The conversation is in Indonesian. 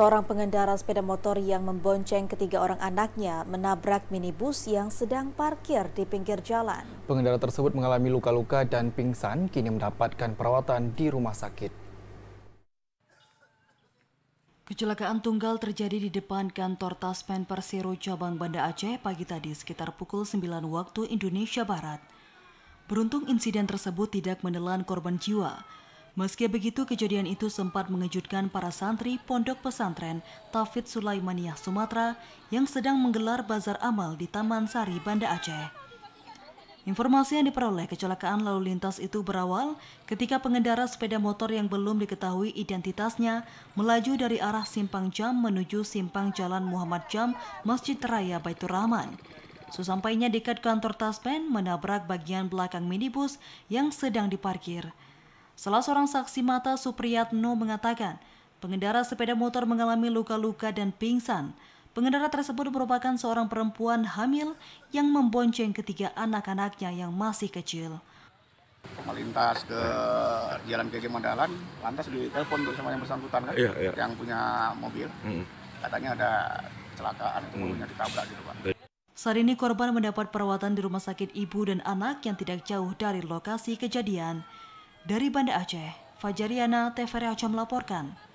Seorang pengendara sepeda motor yang membonceng ketiga orang anaknya menabrak minibus yang sedang parkir di pinggir jalan. Pengendara tersebut mengalami luka-luka dan pingsan, kini mendapatkan perawatan di rumah sakit. Kecelakaan tunggal terjadi di depan kantor Taspen Persero cabang Banda Aceh pagi tadi sekitar pukul 9 waktu Indonesia Barat. Beruntung insiden tersebut tidak menelan korban jiwa, Meski begitu, kejadian itu sempat mengejutkan para santri pondok pesantren Tafid Sulaimaniyah Sumatera yang sedang menggelar bazar amal di Taman Sari, Banda Aceh. Informasi yang diperoleh kecelakaan lalu lintas itu berawal ketika pengendara sepeda motor yang belum diketahui identitasnya melaju dari arah Simpang Jam menuju Simpang Jalan Muhammad Jam, Masjid Raya Baitur Rahman. Sesampainya dekat kantor Taspen, menabrak bagian belakang minibus yang sedang diparkir. Salah seorang saksi mata Supriyatno mengatakan, pengendara sepeda motor mengalami luka-luka dan pingsan. Pengendara tersebut merupakan seorang perempuan hamil yang membonceng ketiga anak-anaknya yang masih kecil. Melintas ke jalan GG Mandalan, lantas ditelepon untuk sama yang bersangkutan kan, iya, iya. yang punya mobil. Hmm. Katanya ada kecelakaan, itu mobilnya ditabrak gitu Pak. Iya. Saat ini korban mendapat perawatan di rumah sakit ibu dan anak yang tidak jauh dari lokasi kejadian. Dari Banda Aceh, Fajariana TVRI Aceh melaporkan.